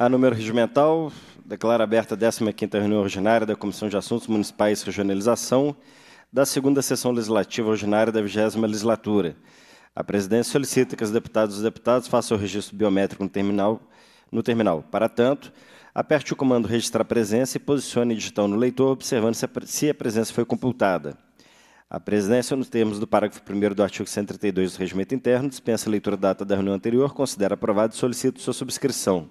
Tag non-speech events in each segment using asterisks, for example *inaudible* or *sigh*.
A número regimental, declara aberta a 15ª reunião ordinária da Comissão de Assuntos Municipais e Regionalização da segunda sessão legislativa ordinária da 20 legislatura. A presidência solicita que os deputados e os deputados façam o registro biométrico no terminal, no terminal. Para tanto, aperte o comando registrar presença e posicione digital no leitor, observando se a, se a presença foi computada. A presidência, nos termos do parágrafo 1 do artigo 132 do Regimento Interno, dispensa a leitura da data da reunião anterior, considera aprovado e solicita sua subscrição.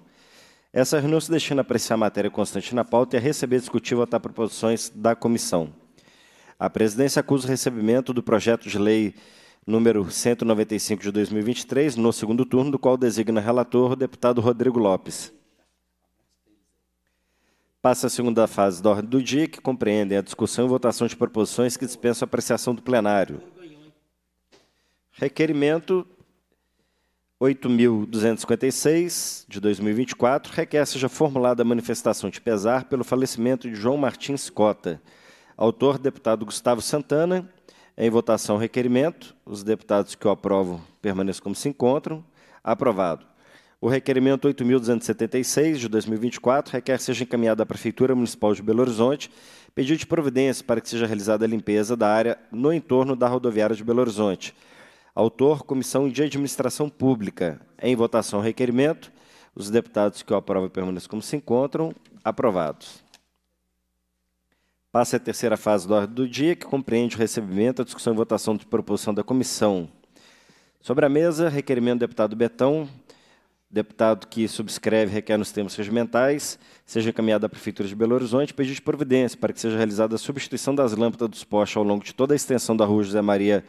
Essa reunião se destina a apreciar a matéria constante na pauta e a receber, discutir e votar proposições da comissão. A presidência acusa o recebimento do projeto de lei número 195 de 2023, no segundo turno, do qual designa relator o deputado Rodrigo Lopes. Passa a segunda fase da ordem do dia, que compreende a discussão e votação de proposições que dispensam a apreciação do plenário. Requerimento 8.256, de 2024, requer seja formulada a manifestação de pesar pelo falecimento de João Martins Cota. Autor, deputado Gustavo Santana. Em votação, requerimento. Os deputados que o aprovam permaneçam como se encontram. Aprovado. O requerimento 8.276, de 2024, requer seja encaminhado à Prefeitura Municipal de Belo Horizonte pedido de providência para que seja realizada a limpeza da área no entorno da rodoviária de Belo Horizonte Autor, Comissão de Administração Pública. Em votação, requerimento. Os deputados que o aprovam permaneçam como se encontram. Aprovados. Passa a terceira fase da ordem do dia, que compreende o recebimento, a discussão e votação de proposição da comissão. Sobre a mesa, requerimento do deputado Betão, deputado que subscreve requer nos termos regimentais, seja encaminhado à Prefeitura de Belo Horizonte pedido de providência para que seja realizada a substituição das lâmpadas dos postes ao longo de toda a extensão da rua José Maria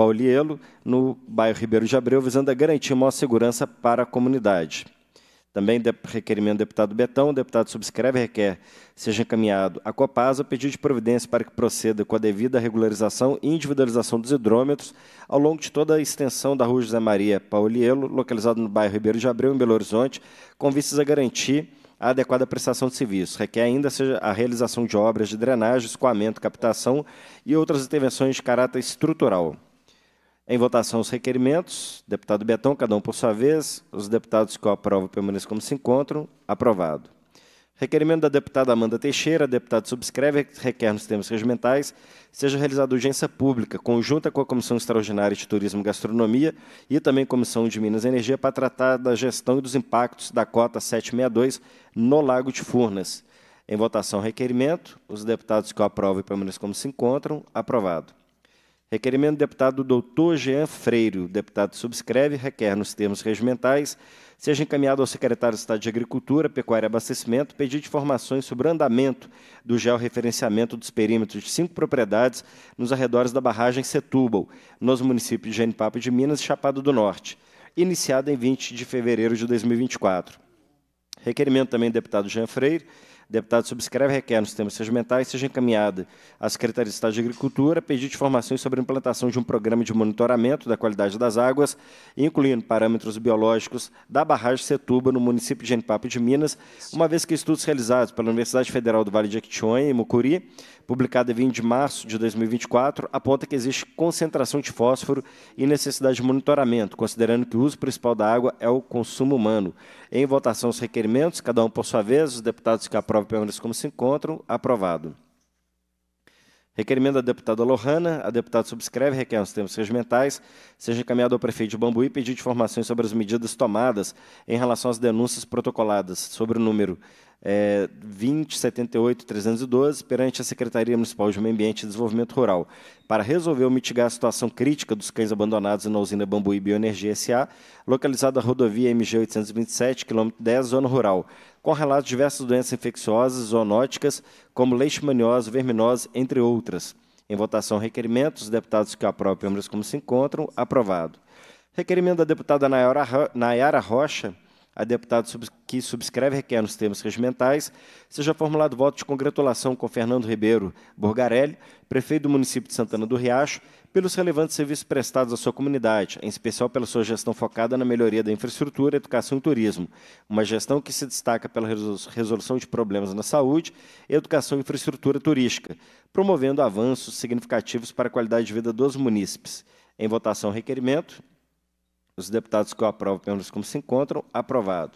Paulielo, no bairro Ribeiro de Abreu, visando a garantir maior segurança para a comunidade. Também requerimento do deputado Betão, o deputado subscreve e requer seja encaminhado à Copasa pedido de providência para que proceda com a devida regularização e individualização dos hidrômetros ao longo de toda a extensão da rua José Maria Paulielo, localizado no bairro Ribeiro de Abreu, em Belo Horizonte, com vistas a garantir a adequada prestação de serviços. Requer ainda seja a realização de obras de drenagem, escoamento, captação e outras intervenções de caráter estrutural. Em votação, os requerimentos. Deputado Betão, cada um por sua vez. Os deputados que o aprovam permaneçam como se encontram. Aprovado. Requerimento da deputada Amanda Teixeira, deputado subscreve, requer nos termos regimentais, seja realizada urgência pública, conjunta com a Comissão Extraordinária de Turismo e Gastronomia e também Comissão de Minas e Energia, para tratar da gestão e dos impactos da cota 762 no Lago de Furnas. Em votação, requerimento. Os deputados que o aprovam permaneçam como se encontram. Aprovado. Requerimento do deputado doutor Jean Freire. O deputado subscreve, requer nos termos regimentais, seja encaminhado ao secretário de Estado de Agricultura, Pecuária e Abastecimento, pedido de informações sobre o andamento do georreferenciamento dos perímetros de cinco propriedades nos arredores da barragem Setúbal, nos municípios de Genipapo de Minas e Chapado do Norte, iniciado em 20 de fevereiro de 2024. Requerimento também do deputado Jean Freire Deputado subscreve requer nos sistema mentais seja encaminhada à Secretaria de Estado de Agricultura pedido de informações sobre a implantação de um programa de monitoramento da qualidade das águas, incluindo parâmetros biológicos da barragem Setuba, no município de Genipapo de Minas, uma vez que estudos realizados pela Universidade Federal do Vale de Jequitinhonha e Mucuri publicada em 20 de março de 2024, aponta que existe concentração de fósforo e necessidade de monitoramento, considerando que o uso principal da água é o consumo humano. Em votação, os requerimentos, cada um por sua vez, os deputados que aprovam permanecem como se encontram. Aprovado. Requerimento da deputada Lohana, a deputada subscreve, requer os termos regimentais, seja encaminhado ao prefeito de Bambuí pedido de informações sobre as medidas tomadas em relação às denúncias protocoladas sobre o número é, 2078-312 perante a Secretaria Municipal de Meio Ambiente e Desenvolvimento Rural, para resolver ou mitigar a situação crítica dos cães abandonados na usina Bambuí Bioenergia SA, localizada na rodovia MG 827, quilômetro 10, zona rural, com relatos de diversas doenças infecciosas, zoonóticas, como leishmaniose, verminose, entre outras. Em votação, requerimentos, os deputados que aprovam e como se encontram, aprovado. Requerimento da deputada Nayara Rocha, a deputado que subscreve requer nos termos regimentais, seja formulado voto de congratulação com Fernando Ribeiro Borgarelli, prefeito do município de Santana do Riacho, pelos relevantes serviços prestados à sua comunidade, em especial pela sua gestão focada na melhoria da infraestrutura, educação e turismo, uma gestão que se destaca pela resolução de problemas na saúde, educação e infraestrutura turística, promovendo avanços significativos para a qualidade de vida dos munícipes. Em votação, requerimento. Os deputados que o aprovam menos como se encontram. Aprovado.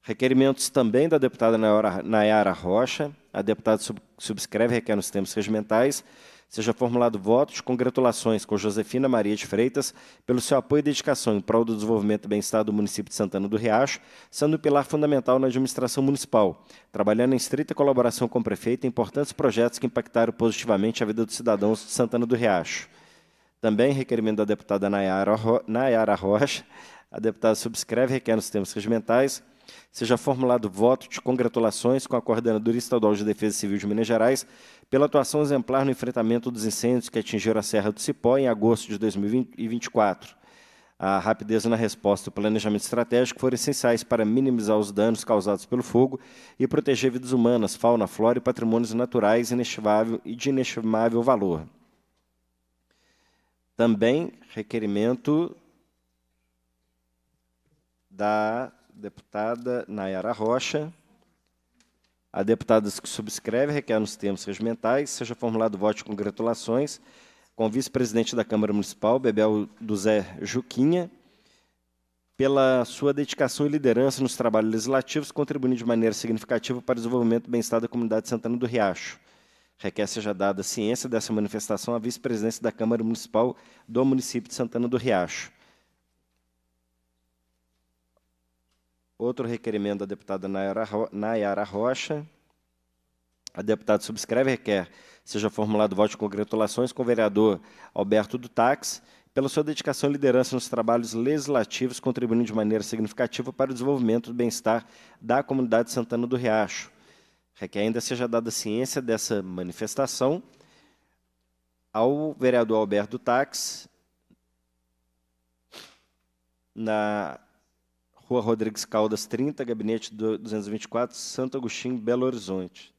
Requerimentos também da deputada Nayara Rocha. A deputada sub subscreve requer nos termos regimentais. Seja formulado votos, congratulações com Josefina Maria de Freitas pelo seu apoio e dedicação em prol do desenvolvimento e bem-estar do município de Santana do Riacho, sendo um pilar fundamental na administração municipal, trabalhando em estrita colaboração com o prefeito em importantes projetos que impactaram positivamente a vida dos cidadãos de Santana do Riacho. Também requerimento da deputada Nayara, Ro... Nayara Rocha. A deputada subscreve, requer nos termos regimentais, seja formulado voto de congratulações com a coordenadora Estadual de Defesa Civil de Minas Gerais pela atuação exemplar no enfrentamento dos incêndios que atingiram a Serra do Cipó em agosto de 2024. A rapidez na resposta e o planejamento estratégico foram essenciais para minimizar os danos causados pelo fogo e proteger vidas humanas, fauna, flora e patrimônios naturais inestimável e de inestimável valor. Também requerimento da deputada Nayara Rocha. A deputada que subscreve requer nos termos regimentais seja formulado voto de congratulações com o vice-presidente da Câmara Municipal, Bebel do Zé Juquinha, pela sua dedicação e liderança nos trabalhos legislativos, contribuindo de maneira significativa para o desenvolvimento e bem-estar da comunidade de Santana do Riacho. Requer seja dada ciência dessa manifestação à vice-presidência da Câmara Municipal do município de Santana do Riacho. Outro requerimento da deputada Nayara Rocha. A deputada subscreve e requer seja formulado voto de congratulações com o vereador Alberto do pela sua dedicação e liderança nos trabalhos legislativos, contribuindo de maneira significativa para o desenvolvimento do bem-estar da comunidade de Santana do Riacho. Requer é ainda seja dada ciência dessa manifestação ao vereador Alberto Tax, na Rua Rodrigues Caldas 30, gabinete 224, Santo Agostinho, Belo Horizonte.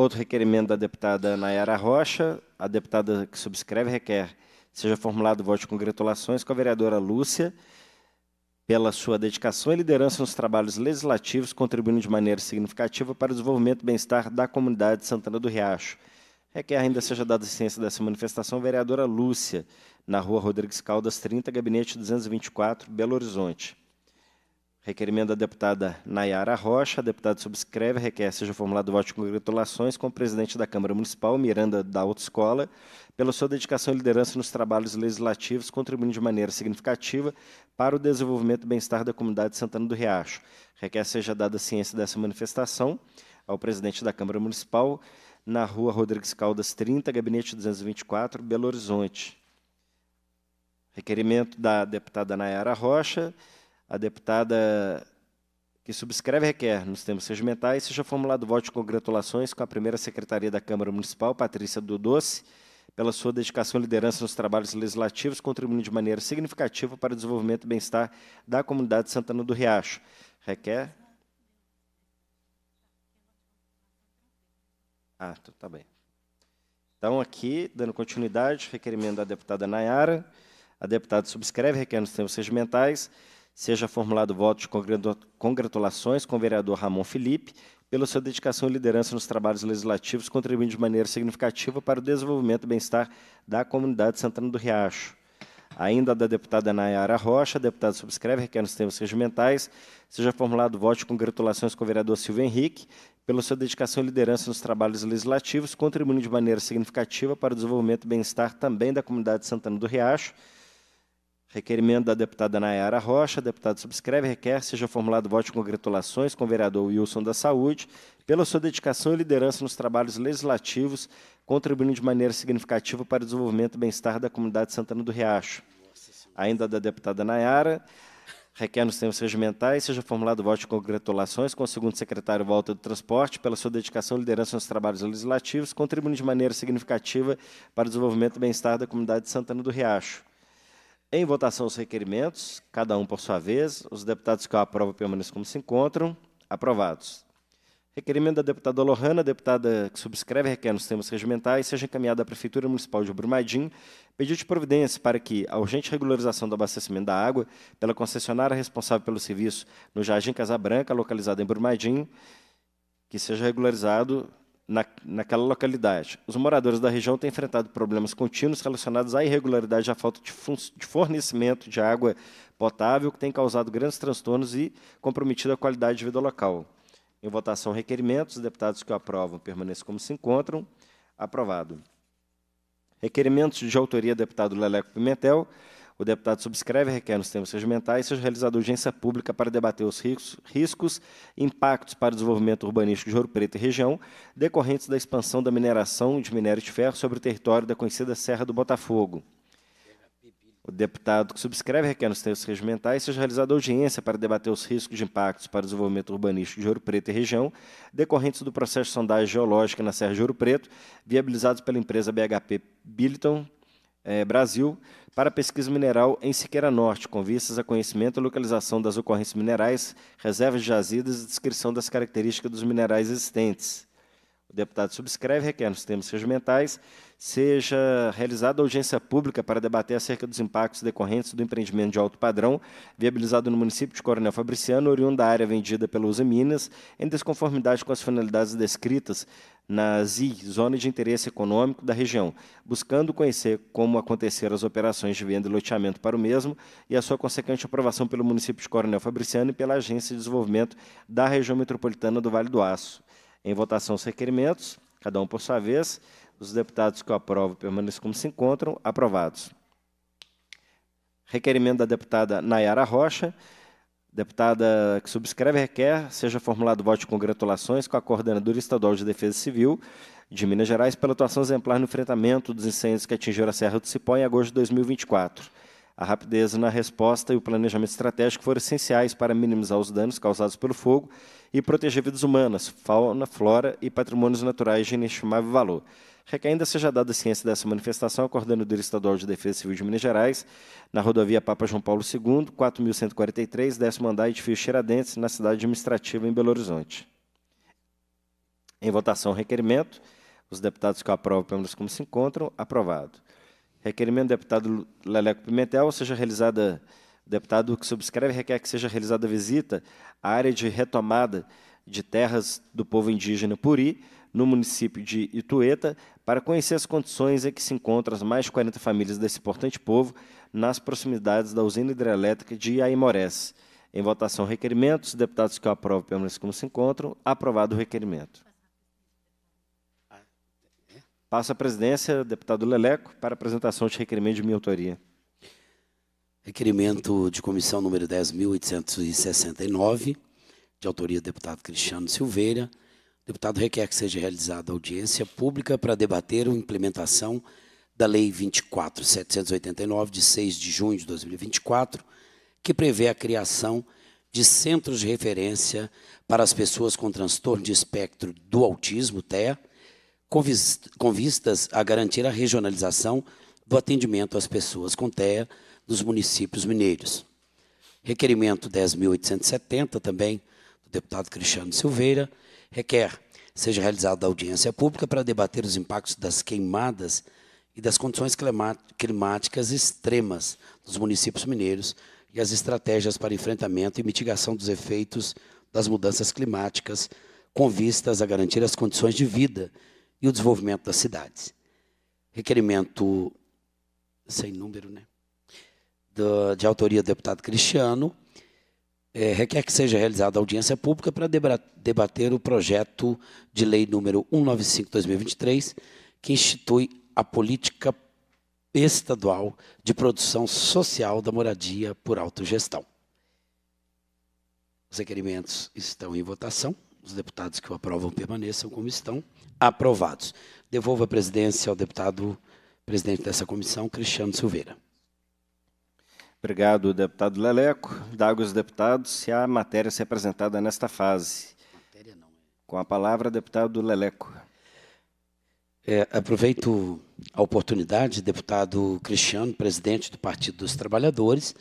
Outro requerimento da deputada Nayara Rocha, a deputada que subscreve requer seja formulado voto de congratulações com a vereadora Lúcia pela sua dedicação e liderança nos trabalhos legislativos, contribuindo de maneira significativa para o desenvolvimento e bem-estar da comunidade de Santana do Riacho. Requer ainda seja dada ciência dessa manifestação vereadora Lúcia, na rua Rodrigues Caldas 30, gabinete 224, Belo Horizonte. Requerimento da deputada Nayara Rocha. A deputada subscreve, requer seja formulado o voto de congratulações com o presidente da Câmara Municipal, Miranda da Autoescola, pela sua dedicação e liderança nos trabalhos legislativos, contribuindo de maneira significativa para o desenvolvimento e bem-estar da comunidade de Santana do Riacho. Requer seja dada ciência dessa manifestação ao presidente da Câmara Municipal, na rua Rodrigues Caldas 30, gabinete 224, Belo Horizonte. Requerimento da deputada Nayara Rocha a deputada que subscreve requer, nos termos regimentais, seja formulado voto de congratulações com a primeira secretaria da Câmara Municipal, Patrícia Dodoce, pela sua dedicação e liderança nos trabalhos legislativos, contribuindo de maneira significativa para o desenvolvimento e bem-estar da comunidade de Santana do Riacho. Requer. Ah, então tá bem. Então, aqui, dando continuidade, requerimento da deputada Nayara. A deputada subscreve, requer nos termos regimentais Seja formulado voto de congratulações com o vereador Ramon Felipe pela sua dedicação e liderança nos trabalhos legislativos, contribuindo de maneira significativa para o desenvolvimento e bem-estar da comunidade Santana do Riacho. Ainda da deputada Nayara Rocha, deputado subscreve, requer nos termos regimentais, seja formulado voto de congratulações com o vereador Silvio Henrique pela sua dedicação e liderança nos trabalhos legislativos, contribuindo de maneira significativa para o desenvolvimento e bem-estar também da comunidade Santana do Riacho. Requerimento da deputada Nayara Rocha, deputado subscreve, requer seja formulado voto de congratulações com o vereador Wilson da Saúde pela sua dedicação e liderança nos trabalhos legislativos, contribuindo de maneira significativa para o desenvolvimento e bem-estar da comunidade Santana do Riacho. Ainda da deputada Nayara, requer nos termos regimentais, seja formulado voto de congratulações com o segundo secretário Volta do Transporte pela sua dedicação e liderança nos trabalhos legislativos, contribuindo de maneira significativa para o desenvolvimento e bem-estar da comunidade Santana do Riacho. Em votação os requerimentos, cada um por sua vez. Os deputados que aprovam permanecem como se encontram. Aprovados. Requerimento da deputada Lohana, deputada que subscreve requer nos termos regimentais, seja encaminhada à Prefeitura Municipal de Brumadinho pedido de providência para que a urgente regularização do abastecimento da água pela concessionária responsável pelo serviço no Jardim Casa Branca, localizado em Brumadinho, que seja regularizado na, naquela localidade. Os moradores da região têm enfrentado problemas contínuos relacionados à irregularidade e à falta de, de fornecimento de água potável, que tem causado grandes transtornos e comprometido a qualidade de vida local. Em votação, requerimentos. Os deputados que o aprovam permaneçam como se encontram. Aprovado. Requerimentos de autoria, deputado Leleco Pimentel o deputado subscreve e requer nos termos regimentais seja realizada urgência pública para debater os riscos e impactos para o desenvolvimento urbanístico de Ouro Preto e região, decorrentes da expansão da mineração de minério de ferro sobre o território da conhecida Serra do Botafogo. O deputado que subscreve requer nos termos regimentais seja realizada audiência para debater os riscos de impactos para o desenvolvimento urbanístico de Ouro Preto e região, decorrentes do processo de sondagem geológica na Serra de Ouro Preto, viabilizados pela empresa BHP Billiton eh, Brasil, para pesquisa mineral em Siqueira Norte, com vistas a conhecimento e localização das ocorrências minerais, reservas jazidas e descrição das características dos minerais existentes. O deputado subscreve requer nos termos regimentais seja realizada audiência pública para debater acerca dos impactos decorrentes do empreendimento de alto padrão viabilizado no município de Coronel Fabriciano, oriundo da área vendida pela Usa Minas, em desconformidade com as finalidades descritas na ZI, Zona de Interesse Econômico da região, buscando conhecer como aconteceram as operações de venda e loteamento para o mesmo e a sua consequente aprovação pelo município de Coronel Fabriciano e pela Agência de Desenvolvimento da Região Metropolitana do Vale do Aço. Em votação os requerimentos, cada um por sua vez, os deputados que o aprovam permanecem como se encontram, aprovados. Requerimento da deputada Nayara Rocha, Deputada que subscreve requer seja formulado voto de congratulações com a coordenadora estadual de Defesa Civil de Minas Gerais pela atuação exemplar no enfrentamento dos incêndios que atingiram a Serra do Cipó em agosto de 2024. A rapidez na resposta e o planejamento estratégico foram essenciais para minimizar os danos causados pelo fogo e proteger vidas humanas, fauna, flora e patrimônios naturais de inestimável valor. Requer ainda seja dada ciência dessa manifestação ao coordenador estadual de Defesa Civil de Minas Gerais, na rodovia Papa João Paulo II, 4.143, décimo andar, edifício Tiradentes, na cidade administrativa, em Belo Horizonte. Em votação, requerimento. Os deputados que aprovam, pelo menos como se encontram, aprovado. Requerimento do deputado Leleco Pimentel, seja realizada o deputado que subscreve requer que seja realizada a visita à área de retomada de terras do povo indígena Puri, no município de Itueta, para conhecer as condições em que se encontram as mais de 40 famílias desse importante povo nas proximidades da usina hidrelétrica de Aimorés. Em votação, requerimento. Os deputados que o aprovam permanecem como se encontram. Aprovado o requerimento. Passa a presidência, deputado Leleco, para apresentação de requerimento de minha autoria. Requerimento de comissão número 10.869, de autoria do deputado Cristiano Silveira. O deputado requer que seja realizada audiência pública para debater a implementação da Lei 24.789, de 6 de junho de 2024, que prevê a criação de centros de referência para as pessoas com transtorno de espectro do autismo, TEA, com, com vistas a garantir a regionalização do atendimento às pessoas com TEA dos municípios mineiros. Requerimento 10.870, também, do deputado Cristiano Silveira, requer seja realizada audiência pública para debater os impactos das queimadas e das condições climáticas extremas dos municípios mineiros e as estratégias para enfrentamento e mitigação dos efeitos das mudanças climáticas, com vistas a garantir as condições de vida e o desenvolvimento das cidades. Requerimento sem número, né? do, de autoria do deputado Cristiano, é, requer que seja realizada audiência pública para debater o projeto de lei número 195-2023, que institui a política estadual de produção social da moradia por autogestão. Os requerimentos estão em votação. Os deputados que o aprovam permaneçam como estão. Aprovados. Devolvo a presidência ao deputado presidente dessa comissão, Cristiano Silveira. Obrigado, deputado Leleco. Dago os deputados se a matéria ser apresentada nesta fase. É. Com a palavra, deputado Leleco. É, aproveito a oportunidade, deputado Cristiano, presidente do Partido dos Trabalhadores,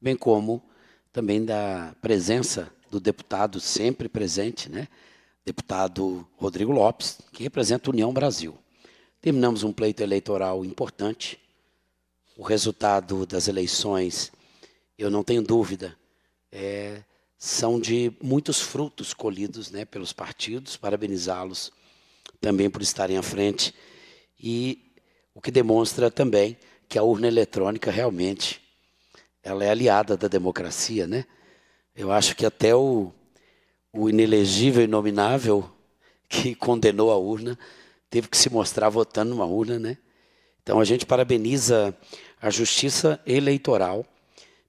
bem como também da presença do deputado sempre presente, né? deputado Rodrigo Lopes, que representa a União Brasil. Terminamos um pleito eleitoral importante, o resultado das eleições, eu não tenho dúvida, é, são de muitos frutos colhidos né, pelos partidos, parabenizá-los também por estarem à frente, e o que demonstra também que a urna eletrônica realmente ela é aliada da democracia. Né? Eu acho que até o, o inelegível e nominável que *laughs* condenou a urna teve que se mostrar votando numa urna, né? Então a gente parabeniza a Justiça Eleitoral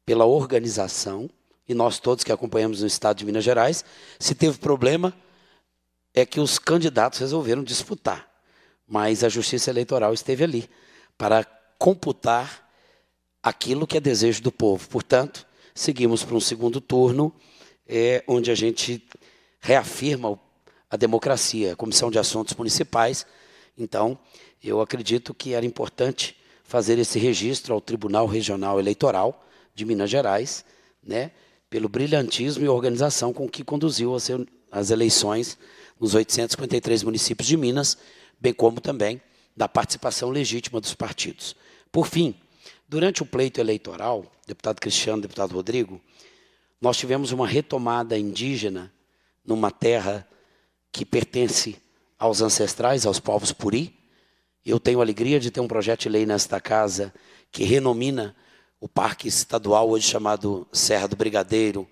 pela organização e nós todos que acompanhamos no estado de Minas Gerais, se teve problema é que os candidatos resolveram disputar, mas a Justiça Eleitoral esteve ali para computar aquilo que é desejo do povo. Portanto, seguimos para um segundo turno, é, onde a gente reafirma a democracia, a Comissão de Assuntos Municipais. Então, eu acredito que era importante fazer esse registro ao Tribunal Regional Eleitoral de Minas Gerais, né, pelo brilhantismo e organização com que conduziu as eleições nos 853 municípios de Minas, bem como também da participação legítima dos partidos. Por fim, durante o pleito eleitoral, deputado Cristiano, deputado Rodrigo, nós tivemos uma retomada indígena numa terra que pertence aos ancestrais, aos povos puri, eu tenho a alegria de ter um projeto de lei nesta casa que renomina o parque estadual, hoje chamado Serra do Brigadeiro,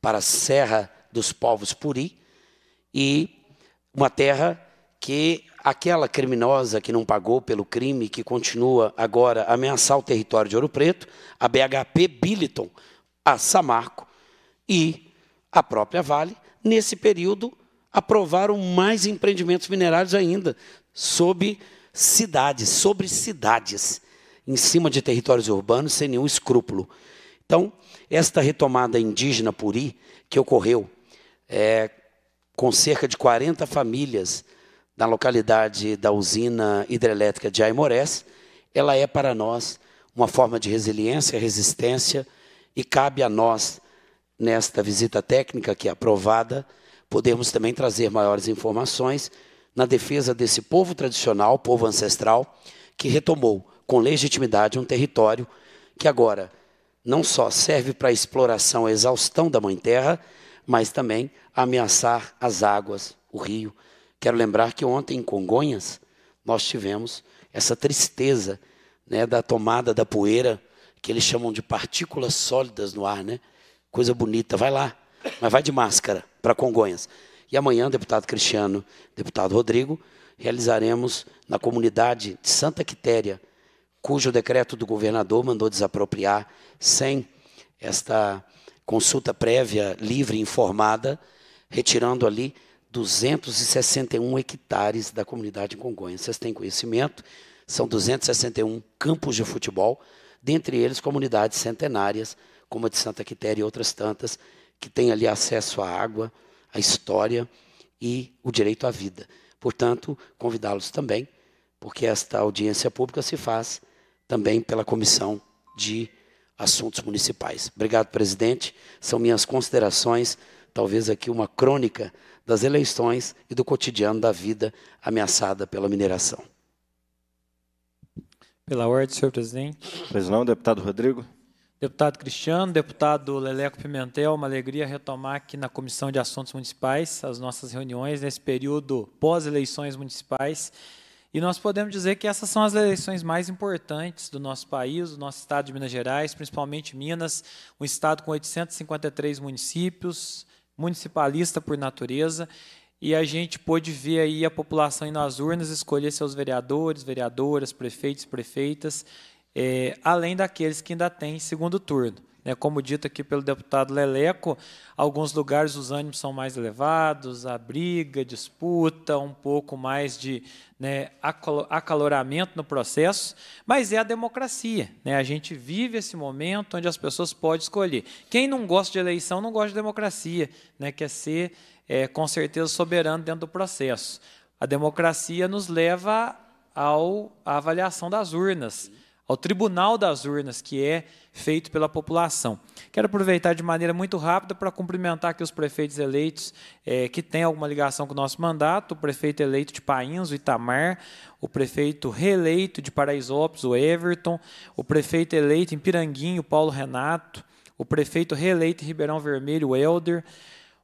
para Serra dos Povos Puri, e uma terra que aquela criminosa que não pagou pelo crime, que continua agora a ameaçar o território de Ouro Preto, a BHP Billiton, a Samarco e a própria Vale, nesse período aprovaram mais empreendimentos minerários ainda, sob cidades, sobre cidades, em cima de territórios urbanos, sem nenhum escrúpulo. Então, esta retomada indígena puri que ocorreu é, com cerca de 40 famílias na localidade da usina hidrelétrica de Aimorés, ela é para nós uma forma de resiliência, resistência, e cabe a nós, nesta visita técnica que é aprovada, podermos também trazer maiores informações na defesa desse povo tradicional, povo ancestral, que retomou com legitimidade um território que agora não só serve para a exploração a exaustão da Mãe Terra, mas também ameaçar as águas, o rio. Quero lembrar que ontem em Congonhas nós tivemos essa tristeza né, da tomada da poeira, que eles chamam de partículas sólidas no ar, né? Coisa bonita, vai lá, mas vai de máscara para Congonhas. E amanhã, deputado Cristiano, deputado Rodrigo, realizaremos na comunidade de Santa Quitéria, cujo decreto do governador mandou desapropriar sem esta consulta prévia, livre e informada, retirando ali 261 hectares da comunidade em Congonha. Vocês têm conhecimento, são 261 campos de futebol, dentre eles comunidades centenárias, como a de Santa Quitéria e outras tantas, que têm ali acesso à água, a história e o direito à vida. Portanto, convidá-los também, porque esta audiência pública se faz também pela Comissão de Assuntos Municipais. Obrigado, presidente. São minhas considerações, talvez aqui uma crônica das eleições e do cotidiano da vida ameaçada pela mineração. Pela ordem, senhor presidente. Pois não, deputado Rodrigo. Deputado Cristiano, deputado Leleco Pimentel, uma alegria retomar aqui na Comissão de Assuntos Municipais as nossas reuniões nesse período pós-eleições municipais. E nós podemos dizer que essas são as eleições mais importantes do nosso país, do nosso estado de Minas Gerais, principalmente Minas, um estado com 853 municípios, municipalista por natureza, e a gente pôde ver aí a população indo às urnas escolher seus vereadores, vereadoras, prefeitos, prefeitas, é, além daqueles que ainda têm segundo turno. Né? Como dito aqui pelo deputado Leleco, alguns lugares os ânimos são mais elevados, a briga, disputa, um pouco mais de né, acaloramento no processo, mas é a democracia. Né? A gente vive esse momento onde as pessoas podem escolher. Quem não gosta de eleição não gosta de democracia, né? quer ser, é, com certeza, soberano dentro do processo. A democracia nos leva ao, à avaliação das urnas ao Tribunal das Urnas, que é feito pela população. Quero aproveitar de maneira muito rápida para cumprimentar aqui os prefeitos eleitos é, que têm alguma ligação com o nosso mandato, o prefeito eleito de o Itamar, o prefeito reeleito de Paraisópolis, o Everton, o prefeito eleito em Piranguinho, Paulo Renato, o prefeito reeleito em Ribeirão Vermelho, o Helder,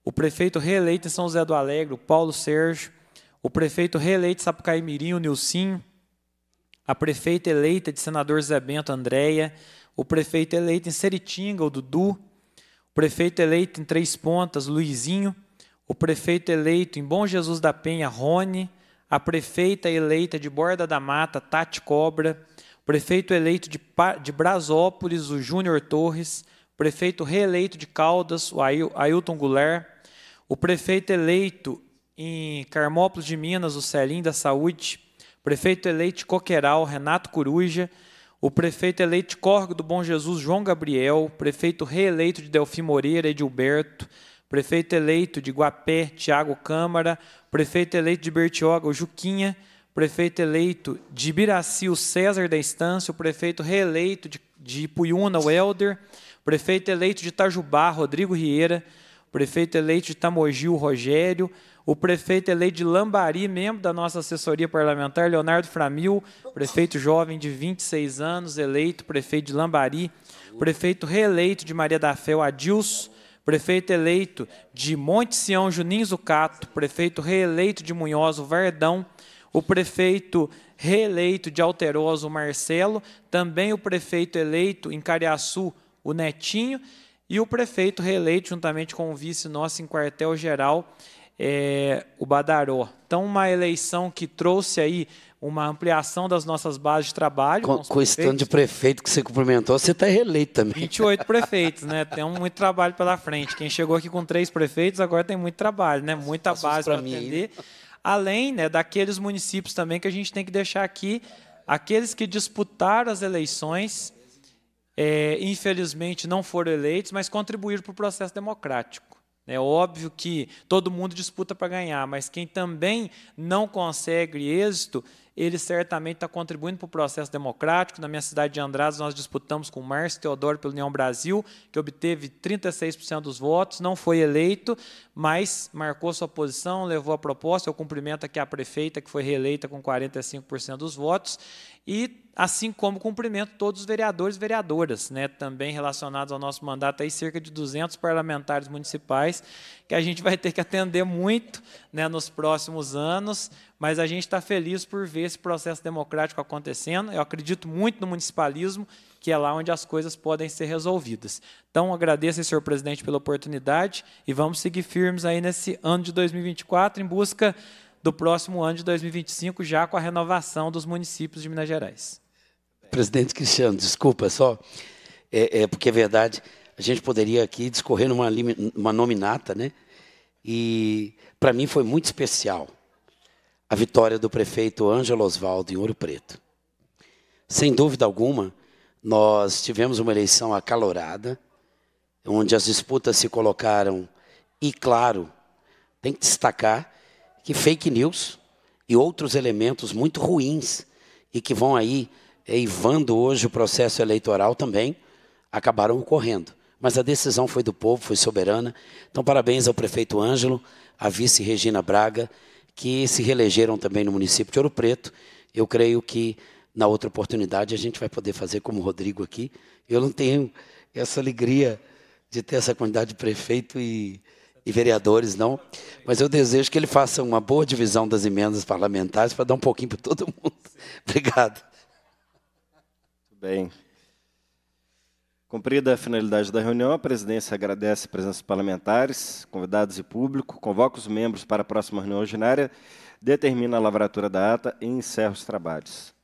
o prefeito reeleito em São José do Alegre, o Paulo Sérgio, o prefeito reeleito em Sapucaí Mirim, o Nilcinho, a prefeita eleita de senador Zé Bento Andréia, o prefeito eleito em Seritinga, o Dudu, o prefeito eleito em Três Pontas, Luizinho, o prefeito eleito em Bom Jesus da Penha, Rony, a prefeita eleita de Borda da Mata, Tati Cobra, o prefeito eleito de, pa de Brasópolis, o Júnior Torres, o prefeito reeleito de Caldas, o Ailton Goulart, o prefeito eleito em Carmópolis de Minas, o Celim da Saúde, prefeito eleito de Coqueiral, Renato Coruja, o prefeito eleito de Córrego do Bom Jesus, João Gabriel, prefeito reeleito de Delfim Moreira, Edilberto, prefeito eleito de Guapé, Tiago Câmara, prefeito eleito de Bertioga, Juquinha, prefeito eleito de Ibiraci, o César da Estância, o prefeito reeleito de, de Puyuna, o Helder, prefeito eleito de Itajubá, Rodrigo Rieira, prefeito eleito de Tamogil Rogério, o prefeito eleito de Lambari, membro da nossa assessoria parlamentar, Leonardo Framil, prefeito jovem de 26 anos, eleito prefeito de Lambari, prefeito reeleito de Maria da Fé, Adilson, prefeito eleito de Monte Sião, Juninho Zucato, prefeito reeleito de Munhoz, o Verdão, o prefeito reeleito de Alterosa, o Marcelo, também o prefeito eleito em Cariaçu, o Netinho, e o prefeito reeleito, juntamente com o vice nosso em quartel-geral, é, o Badaró. Então, uma eleição que trouxe aí uma ampliação das nossas bases de trabalho. Com, com esse tanto de prefeito que você cumprimentou, você está reeleito também. 28 *laughs* prefeitos, né? Tem muito trabalho pela frente. Quem chegou aqui com três prefeitos agora tem muito trabalho, né? Muita base para atender. Além né, daqueles municípios também que a gente tem que deixar aqui, aqueles que disputaram as eleições, é, infelizmente não foram eleitos, mas contribuíram para o processo democrático. É óbvio que todo mundo disputa para ganhar, mas quem também não consegue êxito, ele certamente está contribuindo para o processo democrático. Na minha cidade de Andrade, nós disputamos com o Márcio Teodoro pelo União Brasil, que obteve 36% dos votos, não foi eleito, mas marcou sua posição, levou a proposta. Eu cumprimento aqui a prefeita, que foi reeleita com 45% dos votos. E assim como cumprimento todos os vereadores e vereadoras, né, também relacionados ao nosso mandato, aí cerca de 200 parlamentares municipais que a gente vai ter que atender muito né, nos próximos anos, mas a gente está feliz por ver esse processo democrático acontecendo. Eu acredito muito no municipalismo, que é lá onde as coisas podem ser resolvidas. Então, agradeço, senhor presidente, pela oportunidade e vamos seguir firmes aí nesse ano de 2024 em busca do próximo ano de 2025, já com a renovação dos municípios de Minas Gerais. Presidente Cristiano, desculpa só, é, é porque é verdade, a gente poderia aqui discorrer numa uma nominata, né? E para mim foi muito especial a vitória do prefeito Ângelo Oswaldo em Ouro Preto. Sem dúvida alguma, nós tivemos uma eleição acalorada, onde as disputas se colocaram, e claro, tem que destacar que fake news e outros elementos muito ruins e que vão aí eivando eh, hoje o processo eleitoral também acabaram ocorrendo. Mas a decisão foi do povo, foi soberana. Então, parabéns ao prefeito Ângelo, à vice Regina Braga, que se reelegeram também no município de Ouro Preto. Eu creio que na outra oportunidade a gente vai poder fazer como o Rodrigo aqui. Eu não tenho essa alegria de ter essa quantidade de prefeito e, e vereadores, não. Mas eu desejo que ele faça uma boa divisão das emendas parlamentares para dar um pouquinho para todo mundo. *laughs* Obrigado. Muito bem. Cumprida a finalidade da reunião, a presidência agradece a presença dos parlamentares, convidados e público, convoca os membros para a próxima reunião ordinária, determina a lavratura da ata e encerra os trabalhos.